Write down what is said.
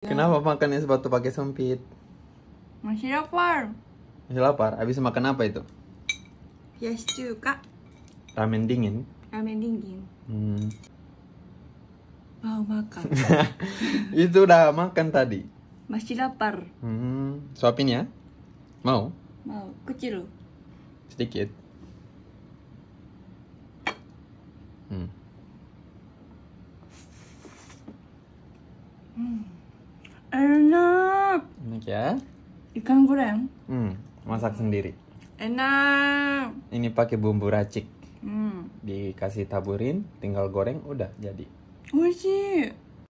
Kenapa makan es batu pakai sempit? Masih lapar. Masih lapar. Abis makan apa itu? Yes, juga. Ramen dingin. Ramen dingin. Hmm. Mau makan. itu udah makan tadi. Masih lapar. Hmm. Suapin ya. Mau? Mau. Kecil. Sedikit. Hmm. Hmm. Enak. Enak ya? Ikan goreng. Hmm, masak sendiri. Enak. Ini pakai bumbu racik. Hmm. Dikasih taburin, tinggal goreng, udah jadi. Wajib.